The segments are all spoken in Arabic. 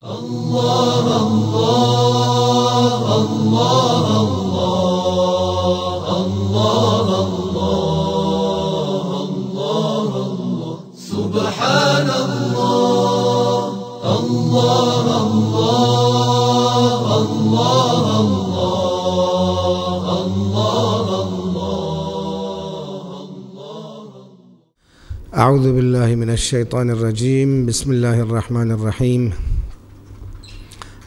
الله الله الله الله الله الله الله سبحان الله الله الله الله الله الله الله أعوذ بالله من الشيطان الرجيم بسم الله الرحمن الرحيم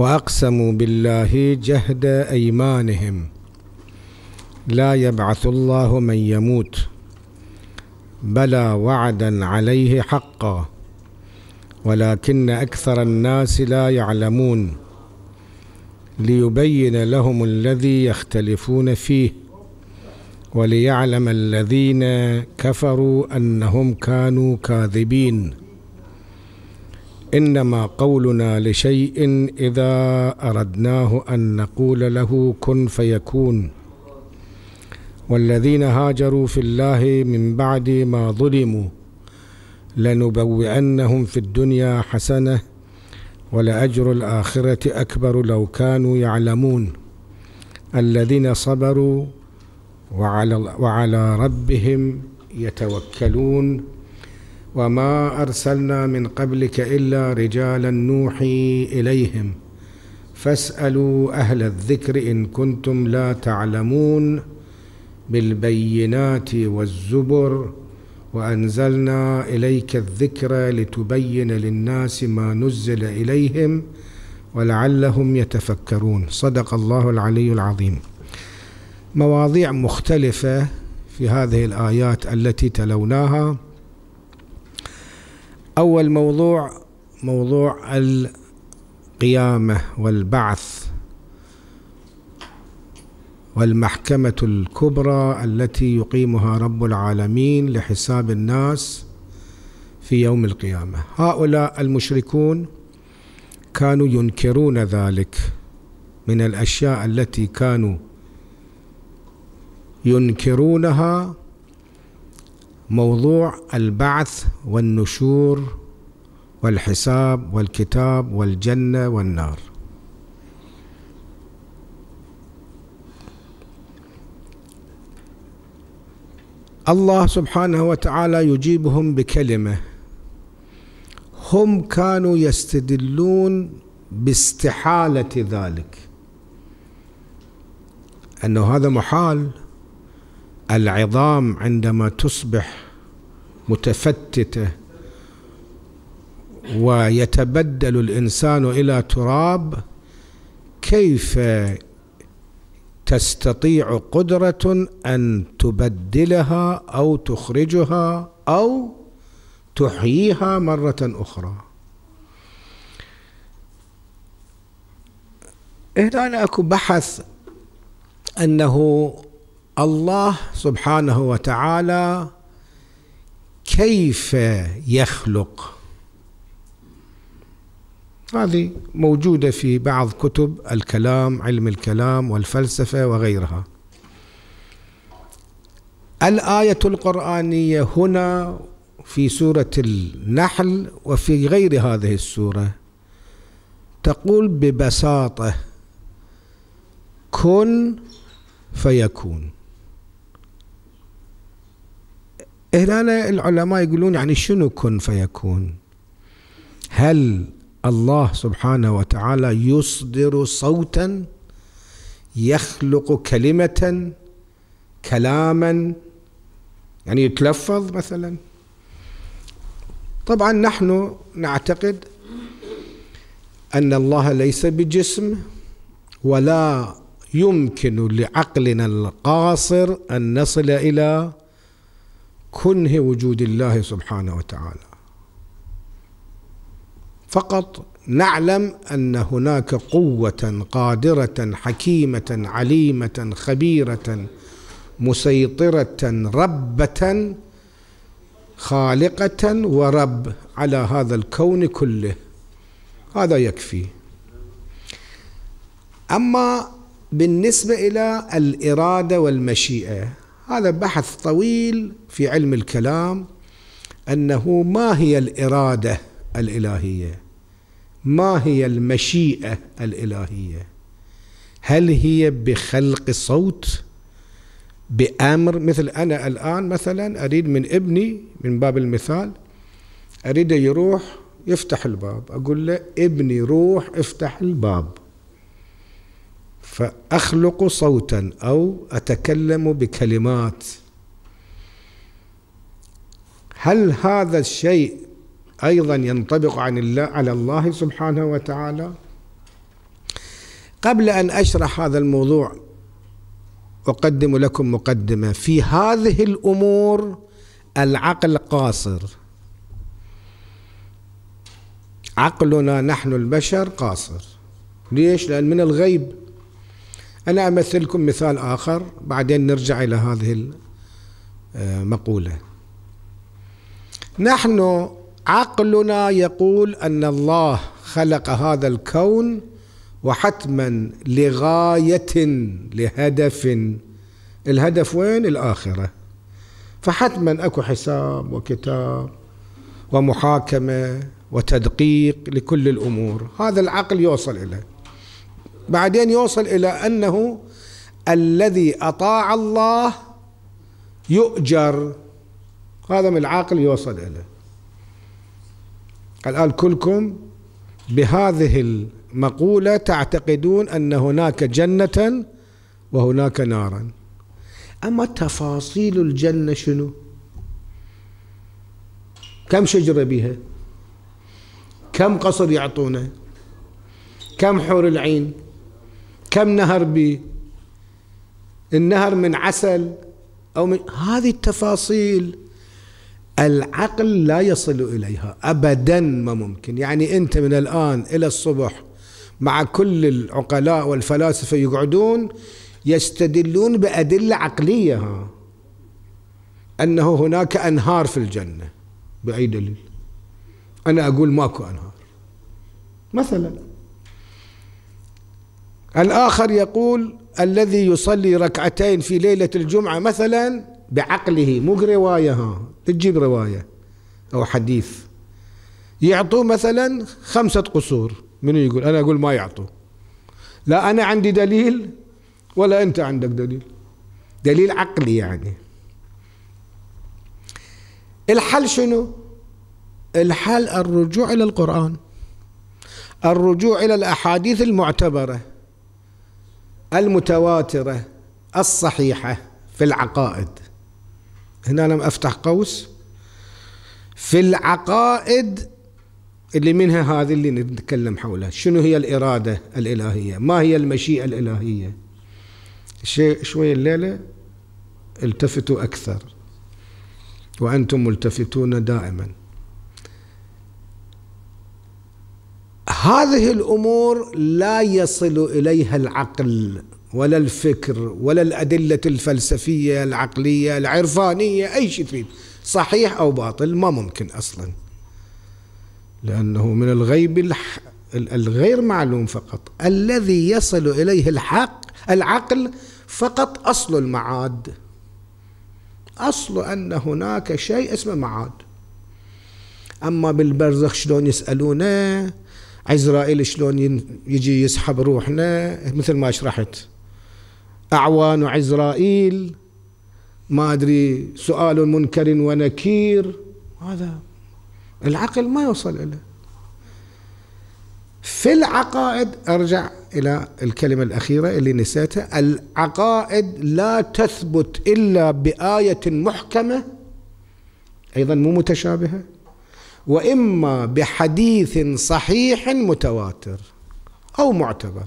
واقسموا بالله جهد ايمانهم لا يبعث الله من يموت بلى وعدا عليه حقا ولكن اكثر الناس لا يعلمون ليبين لهم الذي يختلفون فيه وليعلم الذين كفروا انهم كانوا كاذبين انما قولنا لشيء اذا اردناه ان نقول له كن فيكون والذين هاجروا في الله من بعد ما ظلموا لنبوئنهم في الدنيا حسنه ولاجر الاخره اكبر لو كانوا يعلمون الذين صبروا وعلى وعلى ربهم يتوكلون وما ارسلنا من قبلك الا رجالا نوحي اليهم فاسالوا اهل الذكر ان كنتم لا تعلمون بالبينات والزبر وانزلنا اليك الذكر لتبين للناس ما نزل اليهم ولعلهم يتفكرون صدق الله العلي العظيم مواضيع مختلفه في هذه الايات التي تلوناها أول موضوع موضوع القيامة والبعث والمحكمة الكبرى التي يقيمها رب العالمين لحساب الناس في يوم القيامة هؤلاء المشركون كانوا ينكرون ذلك من الأشياء التي كانوا ينكرونها موضوع البعث والنشور والحساب والكتاب والجنة والنار الله سبحانه وتعالى يجيبهم بكلمة هم كانوا يستدلون باستحالة ذلك أنه هذا محال العظام عندما تصبح متفتته ويتبدل الانسان الى تراب كيف تستطيع قدره ان تبدلها او تخرجها او تحييها مره اخرى هنا اكو بحث انه الله سبحانه وتعالى كيف يخلق هذه موجوده في بعض كتب الكلام علم الكلام والفلسفه وغيرها الايه القرانيه هنا في سوره النحل وفي غير هذه السوره تقول ببساطه كن فيكون هنا العلماء يقولون يعني شنو كن فيكون هل الله سبحانه وتعالى يصدر صوتا يخلق كلمة كلاما يعني يتلفظ مثلا طبعا نحن نعتقد أن الله ليس بجسم ولا يمكن لعقلنا القاصر أن نصل إلى كنه وجود الله سبحانه وتعالى فقط نعلم ان هناك قوه قادره حكيمه عليمه خبيره مسيطره ربه خالقه ورب على هذا الكون كله هذا يكفي اما بالنسبه الى الاراده والمشيئه هذا بحث طويل في علم الكلام انه ما هي الاراده الالهيه ما هي المشيئه الالهيه هل هي بخلق صوت بامر مثل انا الان مثلا اريد من ابني من باب المثال اريده يروح يفتح الباب اقول له ابني روح افتح الباب فأخلق صوتا أو أتكلم بكلمات هل هذا الشيء أيضا ينطبق عن الله على الله سبحانه وتعالى قبل أن أشرح هذا الموضوع أقدم لكم مقدمة في هذه الأمور العقل قاصر عقلنا نحن البشر قاصر ليش لأن من الغيب أنا أمثلكم مثال آخر بعدين نرجع إلى هذه المقولة آه، نحن عقلنا يقول أن الله خلق هذا الكون وحتما لغاية لهدف الهدف وين الآخرة فحتما أكو حساب وكتاب ومحاكمة وتدقيق لكل الأمور هذا العقل يوصل إليه بعدين يوصل إلى أنه الذي أطاع الله يؤجر هذا من العاقل يوصل إليه الآن كلكم بهذه المقولة تعتقدون أن هناك جنة وهناك نارا أما تفاصيل الجنة شنو كم شجرة بها كم قصر يعطونه كم حور العين كم نهر بي النهر من عسل أو من هذه التفاصيل العقل لا يصل إليها أبدا ما ممكن يعني أنت من الآن إلى الصبح مع كل العقلاء والفلاسفة يقعدون يستدلون بأدلة عقلية ها أنه هناك أنهار في الجنة بأي دليل أنا أقول ماكو أنهار مثلا الآخر يقول الذي يصلي ركعتين في ليلة الجمعة مثلا بعقله مو رواية ها تجيب رواية أو حديث يعطوه مثلا خمسة قصور منو يقول أنا أقول ما يعطوه لا أنا عندي دليل ولا أنت عندك دليل دليل عقلي يعني الحل شنو الحل الرجوع إلى القرآن الرجوع إلى الأحاديث المعتبرة المتواترة الصحيحة في العقائد هنا لم أفتح قوس في العقائد اللي منها هذه اللي نتكلم حولها شنو هي الإرادة الإلهية ما هي المشيئة الإلهية شوي الليلة التفتوا أكثر وأنتم ملتفتون دائماً هذه الامور لا يصل اليها العقل ولا الفكر ولا الادله الفلسفيه العقليه العرفانيه اي شيء تريد صحيح او باطل ما ممكن اصلا لانه من الغيب الح... الغير معلوم فقط الذي يصل اليه الحق العقل فقط اصل المعاد اصل ان هناك شيء اسمه معاد اما بالبرزخ شلون يسالونه عزرائيل شلون يجي يسحب روحنا مثل ما شرحت أعوان عزرائيل ما أدري سؤال منكر ونكير هذا العقل ما يوصل له في العقائد أرجع إلى الكلمة الأخيرة اللي نسيتها العقائد لا تثبت إلا بآية محكمة أيضا مو متشابهة واما بحديث صحيح متواتر او معتبر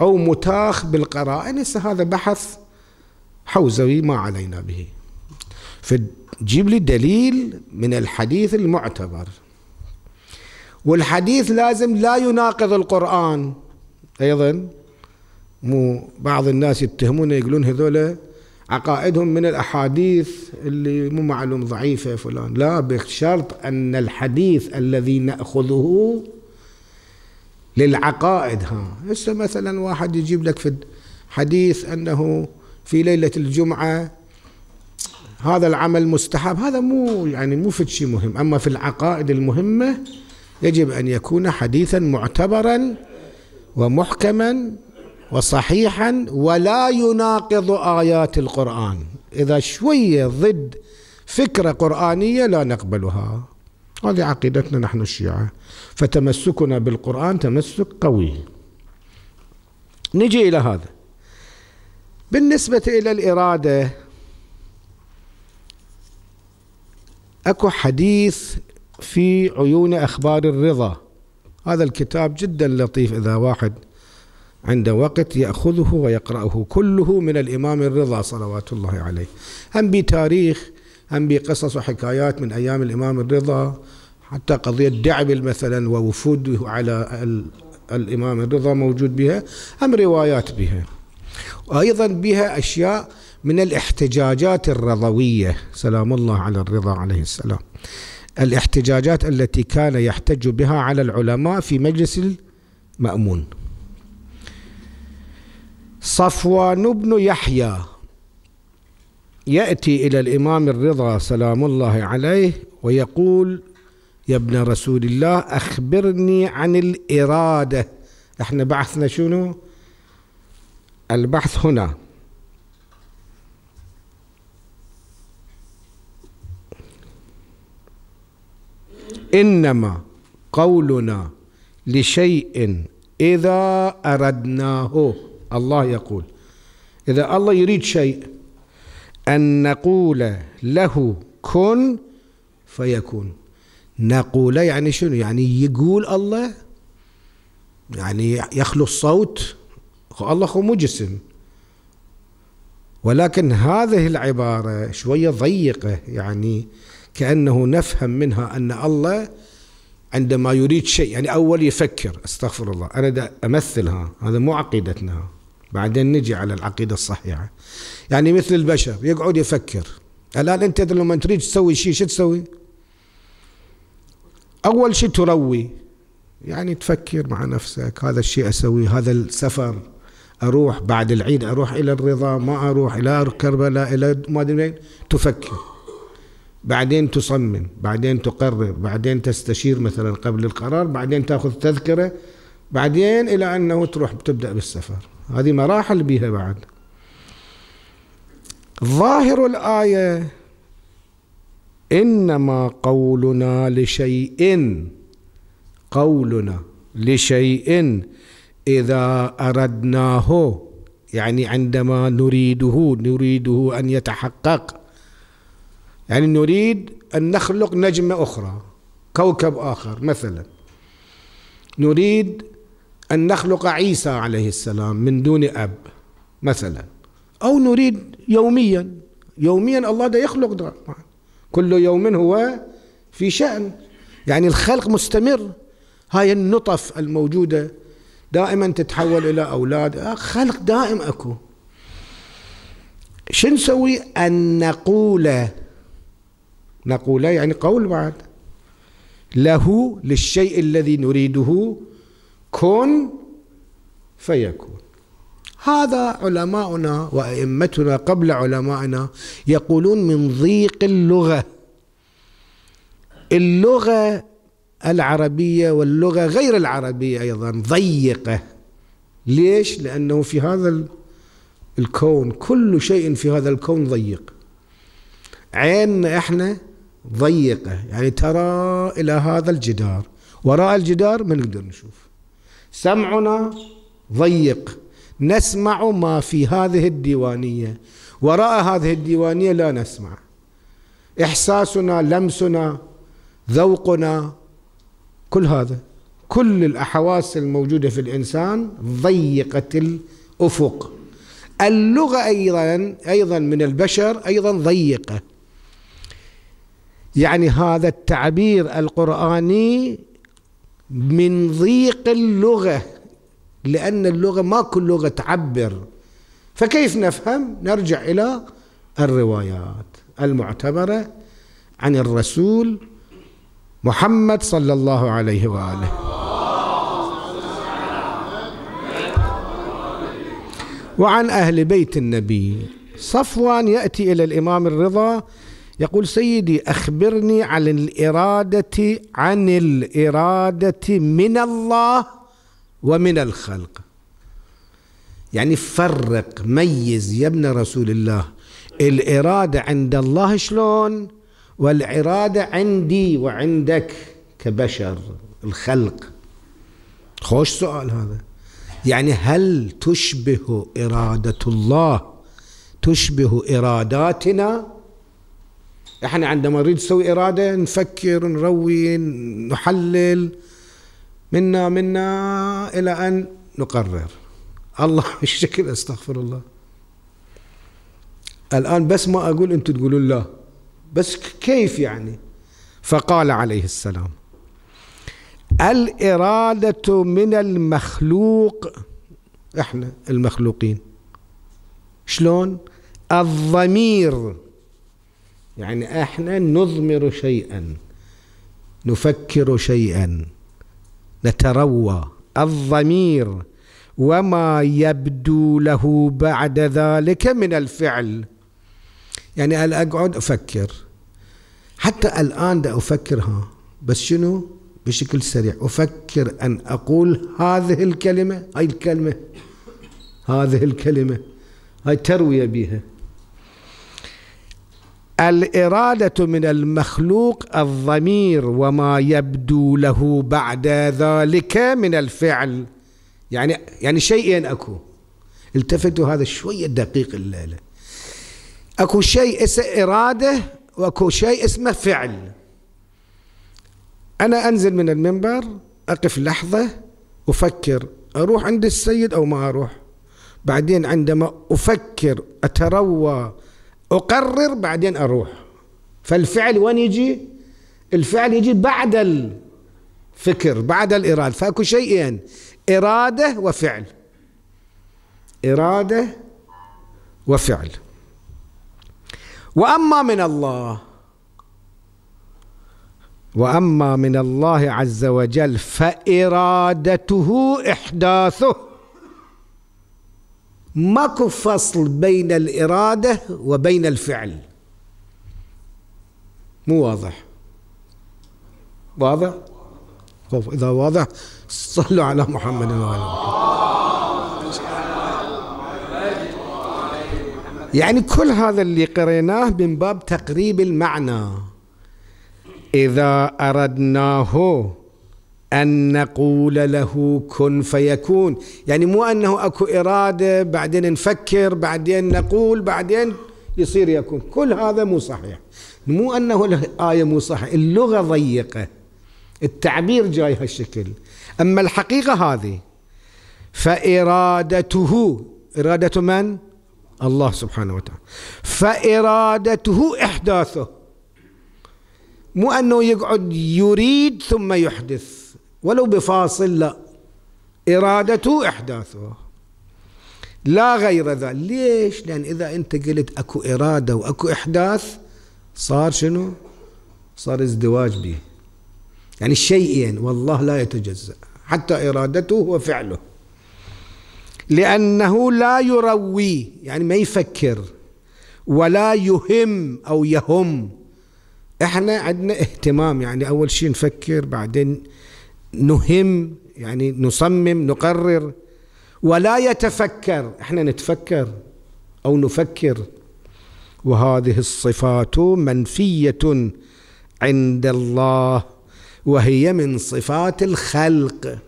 او متاخ بالقرائن هسه هذا بحث حوزوي ما علينا به فجيب لي دليل من الحديث المعتبر والحديث لازم لا يناقض القرآن أيضا مو بعض الناس يتهمون يقولون هذول عقائدهم من الأحاديث اللي مو معلوم ضعيفة فلان لا بشرط أن الحديث الذي نأخذه للعقائد ها هسه مثلا واحد يجيب لك في حديث أنه في ليلة الجمعة هذا العمل مستحب هذا مو يعني مو في شيء مهم أما في العقائد المهمة يجب أن يكون حديثا معتبرا ومحكما وصحيحا ولا يناقض آيات القرآن إذا شوية ضد فكرة قرآنية لا نقبلها هذه عقيدتنا نحن الشيعة فتمسكنا بالقرآن تمسك قوي نجي إلى هذا بالنسبة إلى الإرادة أكو حديث في عيون أخبار الرضا هذا الكتاب جدا لطيف إذا واحد عند وقت يأخذه ويقرأه كله من الإمام الرضا صلوات الله عليه أم بتاريخ أم بقصص وحكايات من أيام الإمام الرضا حتى قضية دعبل مثلا ووفوده على الإمام الرضا موجود بها أم روايات بها وأيضا بها أشياء من الاحتجاجات الرضوية سلام الله على الرضا عليه السلام الاحتجاجات التي كان يحتج بها على العلماء في مجلس المأمون صفوان بن يحيى يأتي إلى الإمام الرضا سلام الله عليه ويقول يا ابن رسول الله أخبرني عن الإرادة احنا بحثنا شنو البحث هنا إنما قولنا لشيء إذا أردناه الله يقول إذا الله يريد شيء أن نقول له كن فيكون نقول يعني شنو يعني يقول الله يعني يخلو الصوت الله هو مو جسم ولكن هذه العبارة شوية ضيقة يعني كأنه نفهم منها أن الله عندما يريد شيء يعني أول يفكر استغفر الله أنا دا أمثلها هذا مو عقيدتنا بعدين نجي على العقيدة الصحيحة يعني مثل البشر يقعد يفكر الآن أنت لما تريد تسوي شيء شو تسوي أول شيء تروي يعني تفكر مع نفسك هذا الشيء أسويه هذا السفر أروح بعد العيد أروح إلى الرضا ما أروح إلى كربلاء إلى ما أدري تفكر بعدين تصمم بعدين تقرر بعدين تستشير مثلا قبل القرار بعدين تأخذ تذكرة بعدين إلى أنه تروح تبدأ بالسفر هذه مراحل بها بعد ظاهر الآية إنما قولنا لشيء قولنا لشيء إذا أردناه يعني عندما نريده نريده أن يتحقق يعني نريد أن نخلق نجمة أخرى كوكب آخر مثلا نريد أن نخلق عيسى عليه السلام من دون أب مثلا أو نريد يوميا يوميا الله ده يخلق ده كل يوم هو في شأن يعني الخلق مستمر هاي النطف الموجودة دائما تتحول إلى أولاد خلق دائم أكو شو نسوي أن نقول نقول يعني قول بعد له للشيء الذي نريده كن فيكون هذا علماؤنا وائمتنا قبل علمائنا يقولون من ضيق اللغه اللغه العربيه واللغه غير العربيه ايضا ضيقه ليش؟ لانه في هذا الكون كل شيء في هذا الكون ضيق عيننا احنا ضيقه يعني ترى الى هذا الجدار وراء الجدار ما نقدر نشوف سمعنا ضيق نسمع ما في هذه الديوانيه وراء هذه الديوانيه لا نسمع احساسنا لمسنا ذوقنا كل هذا كل الأحواس الموجودة في الإنسان ضيقة الأفق اللغة أيضا أيضا من البشر أيضا ضيقة يعني هذا التعبير القرآني من ضيق اللغة لأن اللغة ما كل لغة تعبر فكيف نفهم نرجع إلى الروايات المعتبرة عن الرسول محمد صلى الله عليه وآله وعن أهل بيت النبي صفوان يأتي إلى الإمام الرضا يقول سيدي أخبرني عن الإرادة عن الإرادة من الله ومن الخلق يعني فرق ميز يا ابن رسول الله الإرادة عند الله شلون والإرادة عندي وعندك كبشر الخلق خوش سؤال هذا يعني هل تشبه إرادة الله تشبه إراداتنا احنا عندما نريد نسوي اراده نفكر نروي نحلل منا منا الى ان نقرر الله بالشكل استغفر الله الان بس ما اقول انتم تقولوا لا بس كيف يعني فقال عليه السلام الاراده من المخلوق احنا المخلوقين شلون الضمير يعني احنا نضمر شيئا نفكر شيئا نتروى الضمير وما يبدو له بعد ذلك من الفعل يعني اقعد افكر حتى الان دا افكرها بس شنو بشكل سريع افكر ان اقول هذه الكلمه هاي الكلمه هذه الكلمه هاي ترويه بها الاراده من المخلوق الضمير وما يبدو له بعد ذلك من الفعل يعني يعني شيئين اكو التفتوا هذا شويه دقيق الليله اكو شيء اسمه اراده واكو شيء اسمه فعل انا انزل من المنبر اقف لحظه افكر اروح عند السيد او ما اروح بعدين عندما افكر اتروى أقرر بعدين أروح فالفعل وين يجي الفعل يجي بعد الفكر بعد الإرادة فأكو شيئين إرادة وفعل إرادة وفعل وأما من الله وأما من الله عز وجل فإرادته إحداثه ماكو فصل بين الإرادة وبين الفعل مو واضح واضح خوف إذا واضح صلوا على محمد وعلى محمد يعني كل هذا اللي قريناه من باب تقريب المعنى إذا أردناه أن نقول له كن فيكون يعني مو أنه أكو إرادة بعدين نفكر بعدين نقول بعدين يصير يكون كل هذا مو صحيح مو أنه الآية مو صحيح اللغة ضيقة التعبير جاي هالشكل أما الحقيقة هذه فإرادته إرادة من؟ الله سبحانه وتعالى فإرادته إحداثه مو أنه يقعد يريد ثم يحدث ولو بفاصل لا إرادته إحداثه لا غير ذلك ليش لأن إذا أنت قلت أكو إرادة وأكو إحداث صار شنو صار ازدواج به يعني الشيئين والله لا يتجزأ حتى إرادته وفعله لأنه لا يروي يعني ما يفكر ولا يهم أو يهم احنا عندنا اهتمام يعني أول شيء نفكر بعدين نهم يعني نصمم نقرر ولا يتفكر احنا نتفكر او نفكر وهذه الصفات منفيه عند الله وهي من صفات الخلق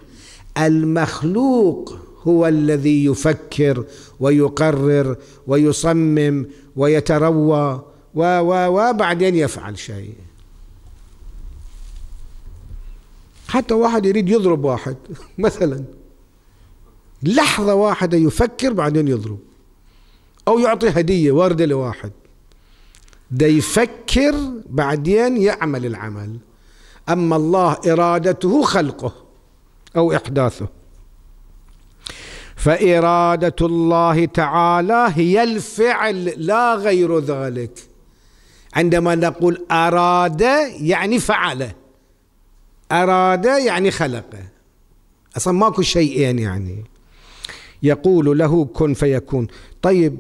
المخلوق هو الذي يفكر ويقرر ويصمم ويتروى و و وبعدين يفعل شيء حتى واحد يريد يضرب واحد مثلا لحظة واحدة يفكر بعدين يضرب أو يعطي هدية واردة لواحد ده يفكر بعدين يعمل العمل أما الله إرادته خلقه أو إحداثه فإرادة الله تعالى هي الفعل لا غير ذلك عندما نقول أراد يعني فعله أراد يعني خلقه أصلا ماكو شيئين يعني،, يعني يقول له كن فيكون طيب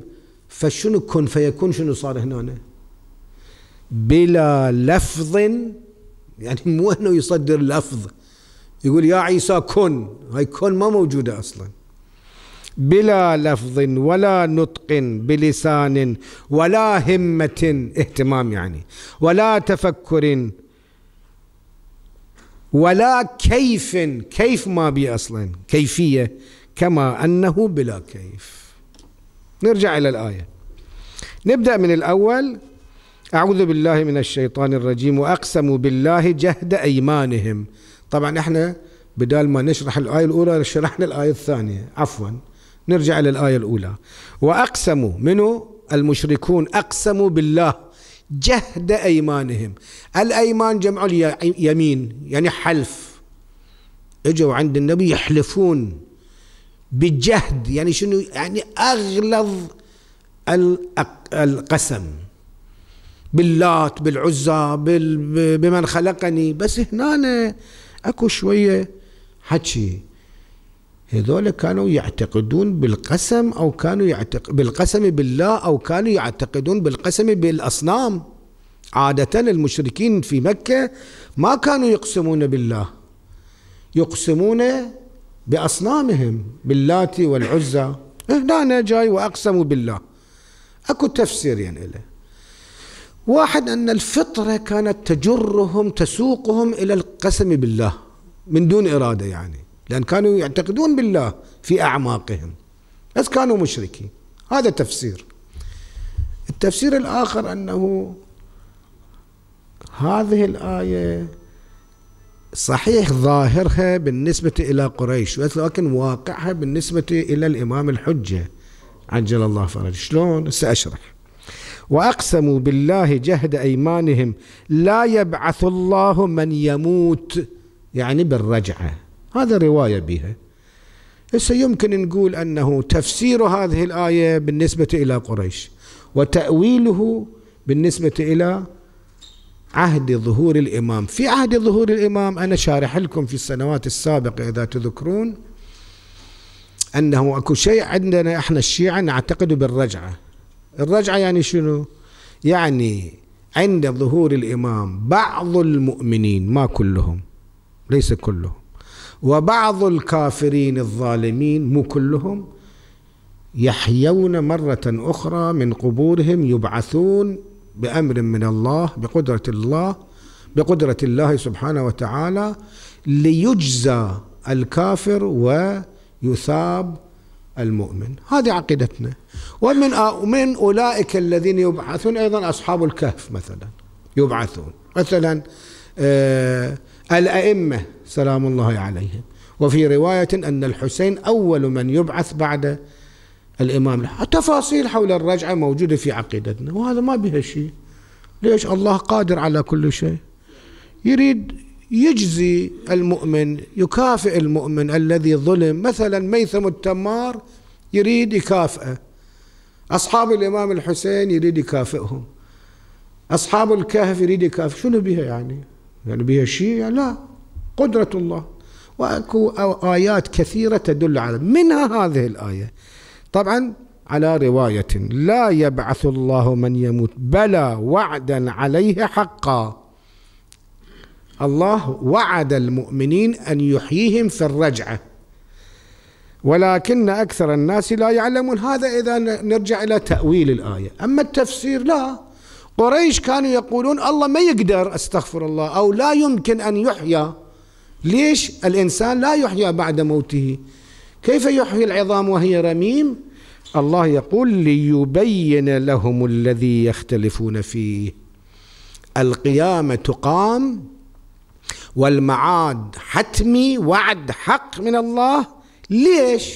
فشنو كن فيكون شنو صار هنا بلا لفظ يعني مو انه يصدر لفظ يقول يا عيسى كن هاي كن ما موجوده اصلا بلا لفظ ولا نطق بلسان ولا همه اهتمام يعني ولا تفكر ولا كيف كيف ما بي أصلا كيفية كما أنه بلا كيف نرجع إلى الآية نبدأ من الأول أعوذ بالله من الشيطان الرجيم وأقسموا بالله جهد أيمانهم طبعا احنا بدال ما نشرح الآية الأولى شرحنا الآية الثانية عفوا نرجع للآية الأولى وأقسموا منو المشركون أقسموا بالله جهد أيمانهم الأيمان جمع اليمين يعني حلف اجوا عند النبي يحلفون بجهد يعني شنو يعني أغلظ القسم باللات بالعزى بمن خلقني بس هنا أكو شوية حكي هذول كانوا يعتقدون بالقسم او كانوا يعتقد بالقسم بالله او كانوا يعتقدون بالقسم بالاصنام عادة المشركين في مكة ما كانوا يقسمون بالله يقسمون باصنامهم باللات والعزى هنا أنا جاي واقسموا بالله اكو تفسيرين يعني له واحد ان الفطره كانت تجرهم تسوقهم الى القسم بالله من دون اراده يعني لأن كانوا يعتقدون بالله في أعماقهم بس كانوا مشركين هذا تفسير التفسير الآخر أنه هذه الآية صحيح ظاهرها بالنسبة إلى قريش ولكن واقعها بالنسبة إلى الإمام الحجة عجل الله فرج شلون سأشرح وأقسموا بالله جهد أيمانهم لا يبعث الله من يموت يعني بالرجعة هذا رواية بها هسه يمكن نقول أنه تفسير هذه الآية بالنسبة إلى قريش وتأويله بالنسبة إلى عهد ظهور الإمام في عهد ظهور الإمام أنا شارح لكم في السنوات السابقة إذا تذكرون أنه أكو شيء عندنا إحنا الشيعة نعتقد بالرجعة الرجعة يعني شنو يعني عند ظهور الإمام بعض المؤمنين ما كلهم ليس كلهم وبعض الكافرين الظالمين مو كلهم يحيون مرة أخرى من قبورهم يبعثون بأمر من الله بقدرة الله بقدرة الله سبحانه وتعالى ليجزى الكافر ويثاب المؤمن هذه عقيدتنا ومن من أولئك الذين يبعثون أيضا أصحاب الكهف مثلا يبعثون مثلا آه الأئمة سلام الله عليهم وفي رواية أن الحسين أول من يبعث بعد الإمام تفاصيل حول الرجعة موجودة في عقيدتنا وهذا ما بها شيء ليش الله قادر على كل شيء يريد يجزي المؤمن يكافئ المؤمن الذي ظلم مثلا ميثم التمار يريد يكافئه أصحاب الإمام الحسين يريد يكافئهم أصحاب الكهف يريد يكافئ شنو بها يعني يعني بها شيء لا قدرة الله واكو آيات كثيرة تدل على منها هذه الآية طبعا على رواية لا يبعث الله من يموت بلى وعدا عليه حقا الله وعد المؤمنين أن يحييهم في الرجعة ولكن أكثر الناس لا يعلمون هذا إذا نرجع إلى تأويل الآية أما التفسير لا قريش كانوا يقولون الله ما يقدر استغفر الله أو لا يمكن أن يحيى ليش الإنسان لا يحيى بعد موته كيف يحيي العظام وهي رميم الله يقول ليبين لهم الذي يختلفون فيه القيامة تقام والمعاد حتمي وعد حق من الله ليش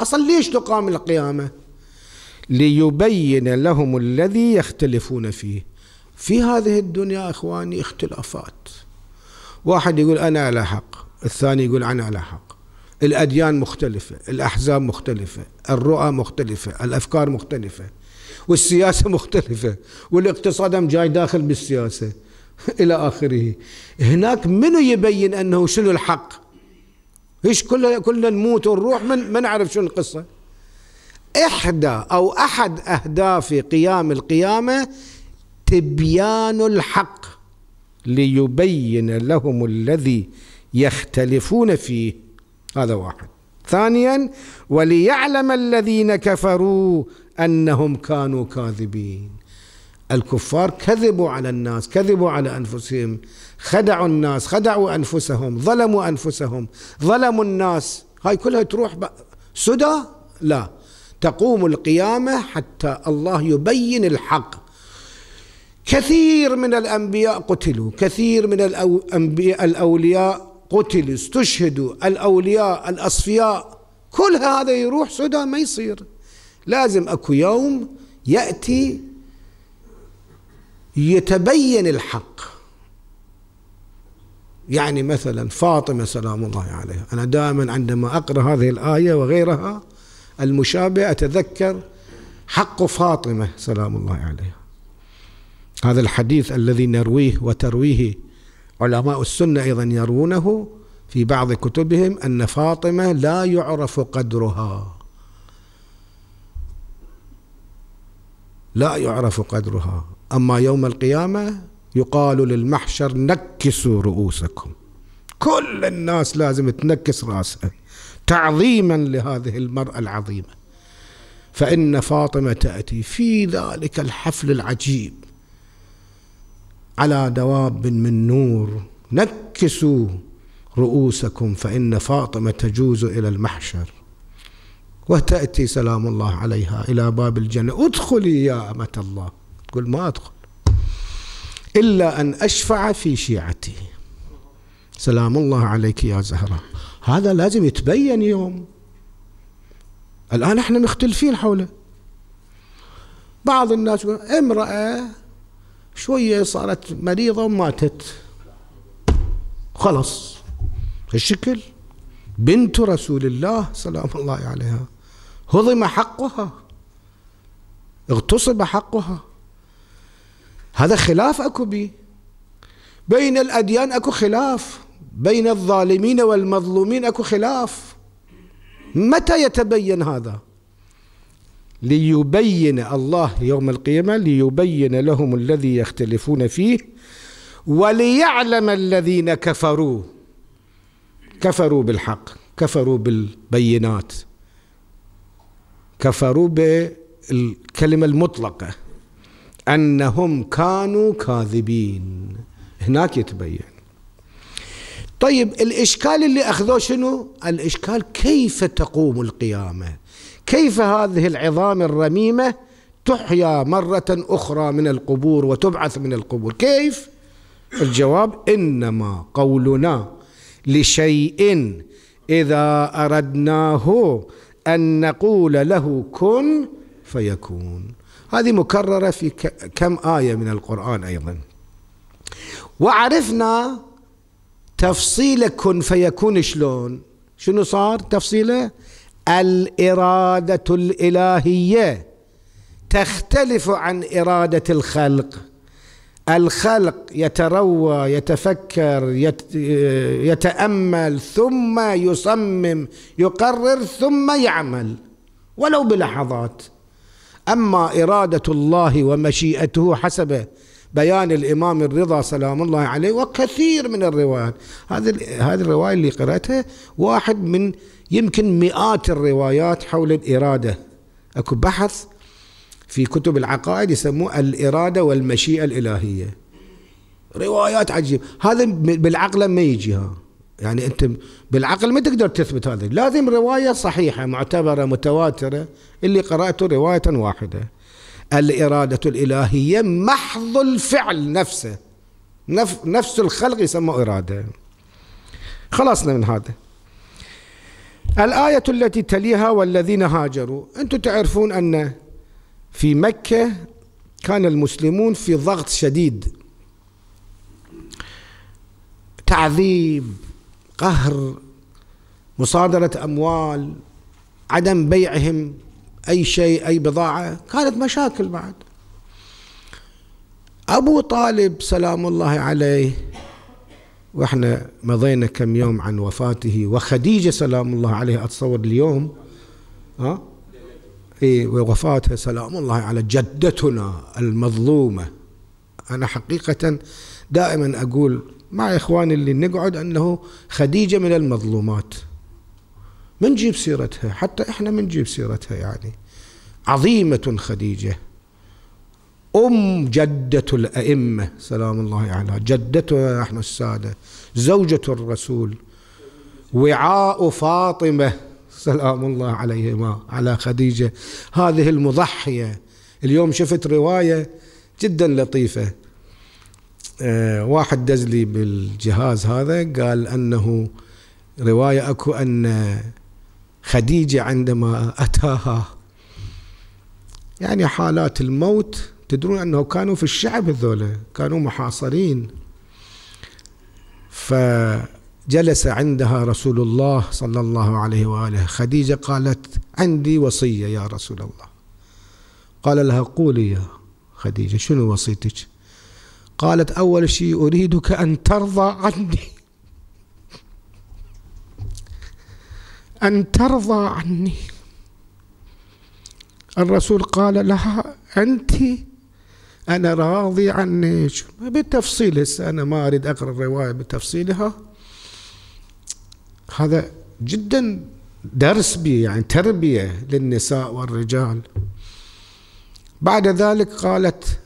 أصلا ليش تقام القيامة ليبين لهم الذي يختلفون فيه في هذه الدنيا اخواني اختلافات واحد يقول انا على حق الثاني يقول انا على حق الاديان مختلفه الاحزاب مختلفه الرؤى مختلفه الافكار مختلفه والسياسه مختلفه والاقتصاد هم جاي داخل بالسياسه الى اخره هناك منو يبين انه شنو الحق ايش كلنا كلنا نموت ونروح من ما نعرف شنو القصه إحدى أو أحد أهداف قيام القيامة تبيان الحق ليبين لهم الذي يختلفون فيه هذا واحد ثانيا وليعلم الذين كفروا انهم كانوا كاذبين الكفار كذبوا على الناس كذبوا على انفسهم خدعوا الناس خدعوا انفسهم ظلموا انفسهم ظلموا الناس هاي كلها تروح سدى لا تقوم القيامة حتى الله يبين الحق كثير من الأنبياء قتلوا كثير من الأنبياء الأولياء قتلوا استشهدوا الأولياء الأصفياء كل هذا يروح سدى ما يصير لازم أكو يوم يأتي يتبين الحق يعني مثلا فاطمة سلام الله عليها أنا دائما عندما أقرأ هذه الآية وغيرها المشابه أتذكر حق فاطمة سلام الله عليها هذا الحديث الذي نرويه وترويه علماء السنة أيضا يروونه في بعض كتبهم أن فاطمة لا يعرف قدرها لا يعرف قدرها أما يوم القيامة يقال للمحشر نكسوا رؤوسكم كل الناس لازم تنكس رأسها تعظيما لهذه المرأة العظيمة فإن فاطمة تأتي في ذلك الحفل العجيب على دواب من نور نكسوا رؤوسكم فإن فاطمة تجوز إلى المحشر وتأتي سلام الله عليها إلى باب الجنة ادخلي يا أمة الله تقول ما أدخل إلا أن أشفع في شيعتي سلام الله عليك يا زهرة هذا لازم يتبين يوم الآن احنا مختلفين حوله بعض الناس امرأة شوية صارت مريضة وماتت خلص الشكل بنت رسول الله سلام الله عليها هضم حقها اغتصب حقها هذا خلاف اكو بي بين الاديان اكو خلاف بين الظالمين والمظلومين اكو خلاف متى يتبين هذا ليبين الله يوم القيامه ليبين لهم الذي يختلفون فيه وليعلم الذين كفروا كفروا بالحق كفروا بالبينات كفروا بالكلمه المطلقه انهم كانوا كاذبين هناك يتبين طيب الإشكال اللي أخذوه شنو الإشكال كيف تقوم القيامة كيف هذه العظام الرميمة تحيا مرة أخرى من القبور وتبعث من القبور كيف الجواب إنما قولنا لشيء إذا أردناه أن نقول له كن فيكون هذه مكررة في كم آية من القرآن أيضا وعرفنا تفصيله كن فيكون شلون شنو صار تفصيله الإرادة الإلهية تختلف عن إرادة الخلق الخلق يتروى يتفكر يت يتأمل ثم يصمم يقرر ثم يعمل ولو بلحظات أما إرادة الله ومشيئته حسب بيان الإمام الرضا سلام الله عليه وكثير من الروايات هذه هذه الرواية اللي قرأتها واحد من يمكن مئات الروايات حول الإرادة أكو بحث في كتب العقائد يسموه الإرادة والمشيئة الإلهية روايات عجيبة هذا بالعقل ما يجيها يعني أنت بالعقل ما تقدر تثبت هذا لازم رواية صحيحة معتبرة متواترة اللي قرأته رواية واحدة الإرادة الإلهية محض الفعل نفسه نف نفس الخلق يسمى إرادة خلصنا من هذا الآية التي تليها والذين هاجروا أنتم تعرفون أن في مكة كان المسلمون في ضغط شديد تعذيب قهر مصادرة أموال عدم بيعهم أي شيء أي بضاعة كانت مشاكل بعد أبو طالب سلام الله عليه واحنا مضينا كم يوم عن وفاته وخديجة سلام الله عليها أتصور اليوم ها اي ووفاتها سلام الله على جدتنا المظلومة أنا حقيقة دائما أقول مع إخواني اللي نقعد أنه خديجة من المظلومات من نجيب سيرتها حتى احنا من نجيب سيرتها يعني عظيمة خديجة أم جدة الأئمة سلام الله عليها جدتها نحن السادة زوجة الرسول وعاء فاطمة سلام الله عليهما على خديجة هذه المضحية اليوم شفت رواية جدا لطيفة أه واحد دز لي بالجهاز هذا قال أنه رواية أكو أن خديجة عندما أتاها يعني حالات الموت تدرون أنه كانوا في الشعب هذولا كانوا محاصرين فجلس عندها رسول الله صلى الله عليه وآله خديجة قالت عندي وصية يا رسول الله قال لها قولي يا خديجة شنو وصيتك قالت أول شيء أريدك أن ترضى عني أن ترضى عني الرسول قال لها أنت أنا راضي عنك بالتفصيل هسه أنا ما أريد أقرأ الرواية بتفصيلها هذا جدا درس بي يعني تربية للنساء والرجال بعد ذلك قالت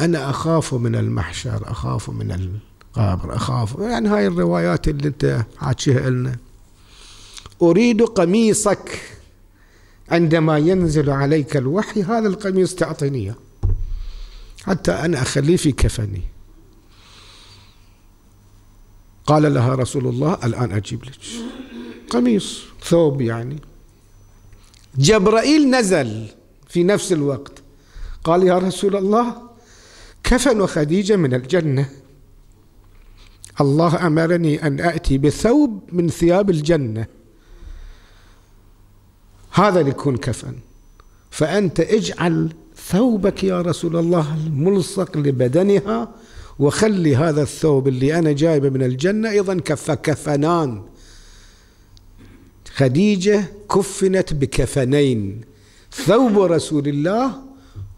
أنا أخاف من المحشر أخاف من القبر أخاف يعني هاي الروايات اللي أنت عاتشيها لنا أريد قميصك عندما ينزل عليك الوحي هذا القميص تعطيني حتى أنا أخليه في كفني قال لها رسول الله الآن أجيب لك قميص ثوب يعني جبرائيل نزل في نفس الوقت قال يا رسول الله كفن خديجة من الجنة الله أمرني أن أتي بثوب من ثياب الجنة هذا يكون كفن فأنت اجعل ثوبك يا رسول الله الملصق لبدنها وخلي هذا الثوب اللي أنا جايبه من الجنة أيضا كف كفنان خديجة كفنت بكفنين ثوب رسول الله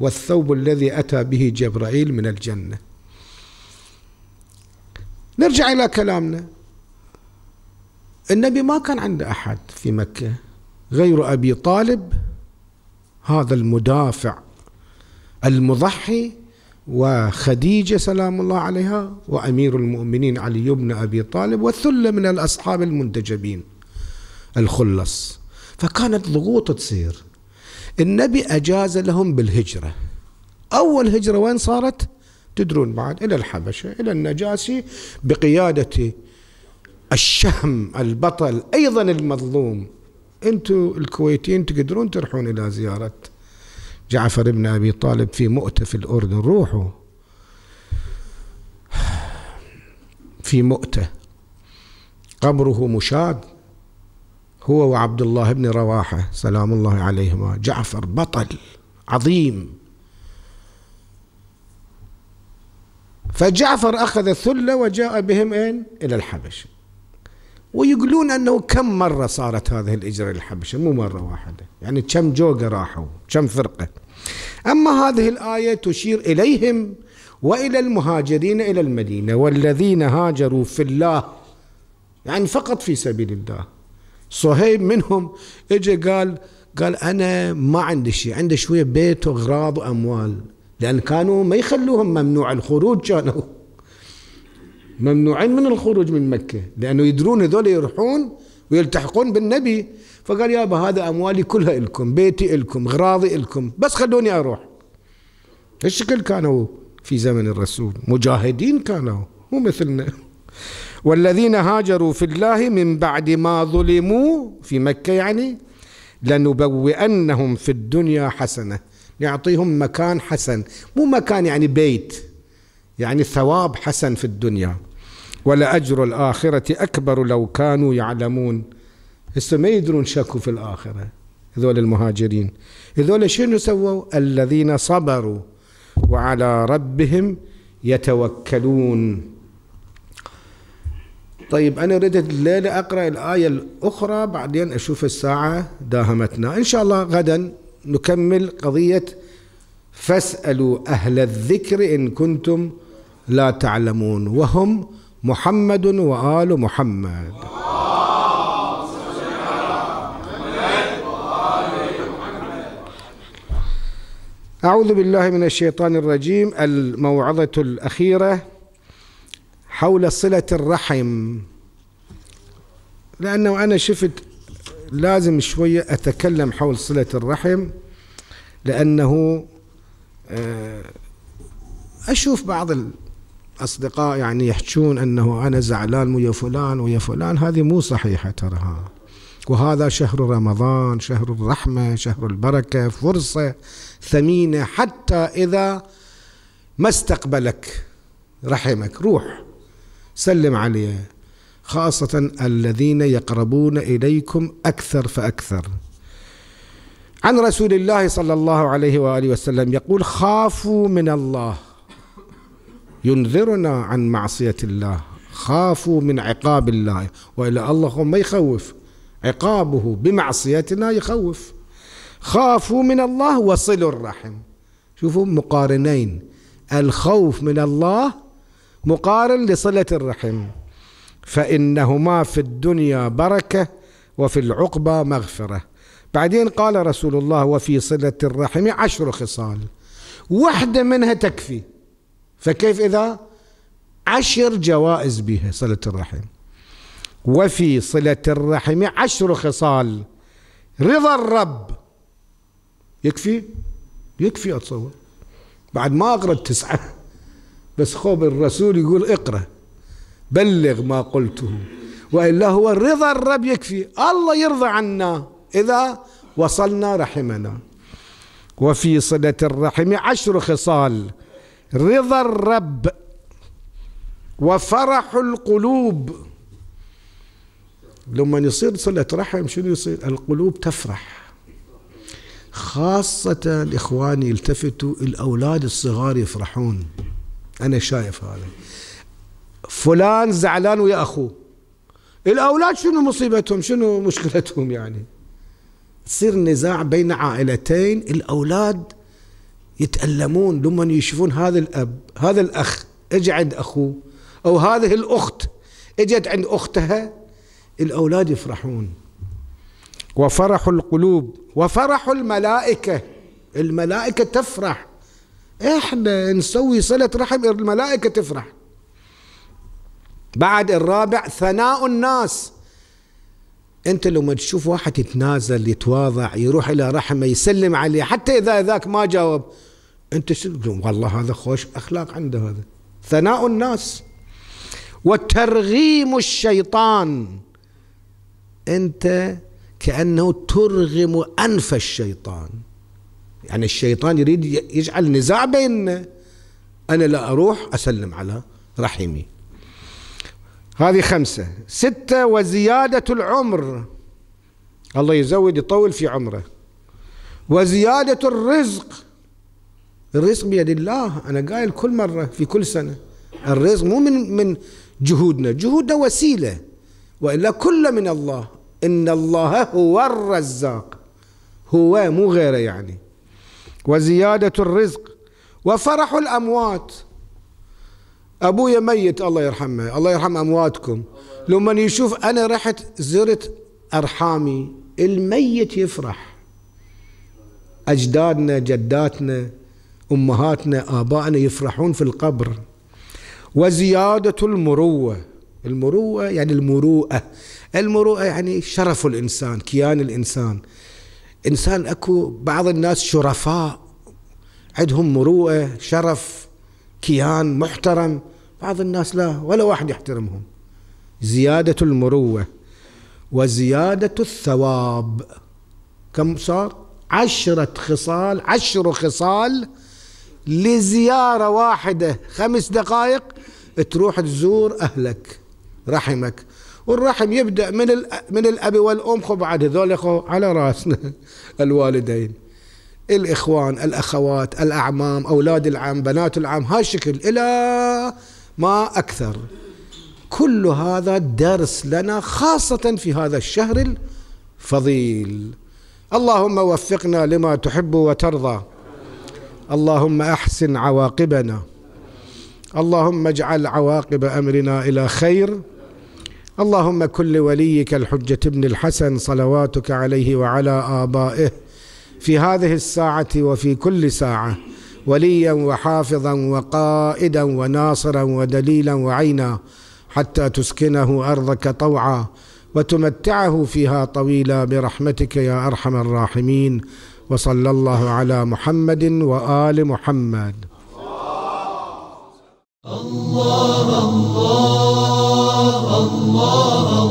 والثوب الذي أتى به جبرائيل من الجنة نرجع إلى كلامنا النبي ما كان عنده أحد في مكة غير ابي طالب هذا المدافع المضحي وخديجه سلام الله عليها وامير المؤمنين علي بن ابي طالب وثله من الاصحاب المنتجبين الخلص فكانت ضغوط تصير النبي اجاز لهم بالهجره اول هجره وين صارت؟ تدرون بعد الى الحبشه الى النجاسي بقياده الشهم البطل ايضا المظلوم أنتم الكويتيين تقدرون تروحون إلى زيارة جعفر بن أبي طالب في مؤتة في الأردن روحوا في مؤتة قبره مشاد هو وعبد الله بن رواحة سلام الله عليهما جعفر بطل عظيم فجعفر أخذ الثلة وجاء بهم أين؟ إلى الحبشة ويقولون انه كم مره صارت هذه الاجره للحبشه مو مره واحده يعني كم جوقه راحوا كم فرقه اما هذه الايه تشير اليهم والى المهاجرين الى المدينه والذين هاجروا في الله يعني فقط في سبيل الله صهيب منهم اجى قال قال انا ما عندي شيء عندي شويه بيت واغراض واموال لان كانوا ما يخلوهم ممنوع الخروج كانوا ممنوعين من الخروج من مكة لأنه يدرون هذول يروحون ويلتحقون بالنبي فقال يابا هذا أموالي كلها إلكم بيتي إلكم غراضي إلكم بس خلوني أروح الشكل كانوا في زمن الرسول مجاهدين كانوا مو مثلنا والذين هاجروا في الله من بعد ما ظلموا في مكة يعني لنبوئنهم في الدنيا حسنة نعطيهم مكان حسن مو مكان يعني بيت يعني ثواب حسن في الدنيا ولأجر الآخرة أكبر لو كانوا يعلمون هسه ما يدرون شكوا في الآخرة هذول المهاجرين هذول شنو سووا الذين صبروا وعلى ربهم يتوكلون طيب أنا ردت الليلة أقرأ الآية الأخرى بعدين أشوف الساعة داهمتنا إن شاء الله غدا نكمل قضية فاسألوا أهل الذكر إن كنتم لا تعلمون وهم محمد وآل محمد أعوذ بالله من الشيطان الرجيم الموعظة الأخيرة حول صلة الرحم لأنه أنا شفت لازم شوية أتكلم حول صلة الرحم لأنه آه، أشوف بعض أصدقاء يعني يحجون أنه أنا زعلان ويا فلان ويا فلان هذه مو صحيحة ترها وهذا شهر رمضان شهر الرحمة شهر البركة فرصة ثمينة حتى إذا ما استقبلك رحمك روح سلم عليه خاصة الذين يقربون إليكم أكثر فأكثر عن رسول الله صلى الله عليه وآله وسلم يقول خافوا من الله ينذرنا عن معصية الله خافوا من عقاب الله وإلا الله ما يخوف عقابه بمعصيتنا يخوف خافوا من الله وصلوا الرحم شوفوا مقارنين الخوف من الله مقارن لصلة الرحم فإنهما في الدنيا بركة وفي العقبة مغفرة بعدين قال رسول الله وفي صلة الرحم عشر خصال واحدة منها تكفي فكيف إذا عشر جوائز بها صلة الرحم وفي صلة الرحم عشر خصال رضا الرب يكفي يكفي أتصور بعد ما أقرأ التسعة بس خوب الرسول يقول اقرأ بلغ ما قلته وإلا هو رضا الرب يكفي الله يرضى عنا إذا وصلنا رحمنا وفي صلة الرحم عشر خصال رضا الرب وفرح القلوب لما يصير صلة رحم شنو يصير القلوب تفرح خاصة الإخوان يلتفتوا الأولاد الصغار يفرحون أنا شايف هذا فلان زعلان ويا أخوه الأولاد شنو مصيبتهم شنو مشكلتهم يعني تصير نزاع بين عائلتين الأولاد يتألمون لما يشوفون هذا الأب هذا الأخ اجى عند أخوه أو هذه الأخت اجت عند أختها الأولاد يفرحون وفرح القلوب وفرح الملائكة الملائكة تفرح احنا نسوي صلة رحم الملائكة تفرح بعد الرابع ثناء الناس انت لما تشوف واحد يتنازل يتواضع يروح الى رحمه يسلم عليه حتى اذا ذاك ما جاوب انت شو تقول والله هذا خوش اخلاق عنده هذا ثناء الناس وترغيم الشيطان انت كانه ترغم انف الشيطان يعني الشيطان يريد يجعل نزاع بيننا انا لا اروح اسلم على رحمي هذه خمسة ستة وزيادة العمر الله يزود يطول في عمره وزيادة الرزق الرزق بيد الله أنا قايل كل مرة في كل سنة الرزق مو من من جهودنا جهودنا وسيلة وإلا كل من الله إن الله هو الرزاق هو مو غيره يعني وزيادة الرزق وفرح الأموات أبويا ميت الله يرحمه الله يرحم أمواتكم لما يشوف أنا رحت زرت أرحامي الميت يفرح أجدادنا جداتنا أمهاتنا آبائنا يفرحون في القبر وزيادة المروة المروة يعني المروءة المروءة يعني شرف الإنسان كيان الإنسان إنسان أكو بعض الناس شرفاء عندهم مروءة شرف كيان محترم بعض الناس لا ولا واحد يحترمهم زيادة المروة وزيادة الثواب كم صار عشرة خصال عشر خصال لزيارة واحدة خمس دقائق تروح تزور أهلك رحمك والرحم يبدأ من من الأب والأم خب بعد هذول على راسنا الوالدين الإخوان الأخوات الأعمام أولاد العم بنات العم هالشكل إلى ما أكثر كل هذا درس لنا خاصة في هذا الشهر الفضيل اللهم وفقنا لما تحب وترضى اللهم أحسن عواقبنا اللهم اجعل عواقب أمرنا إلى خير اللهم كن لوليك الحجة ابن الحسن صلواتك عليه وعلى آبائه في هذه الساعة وفي كل ساعة وليا وحافظا وقائدا وناصرا ودليلا وعينا حتى تسكنه ارضك طوعا وتمتعه فيها طويلا برحمتك يا ارحم الراحمين وصلى الله على محمد وال محمد الله الله الله, الله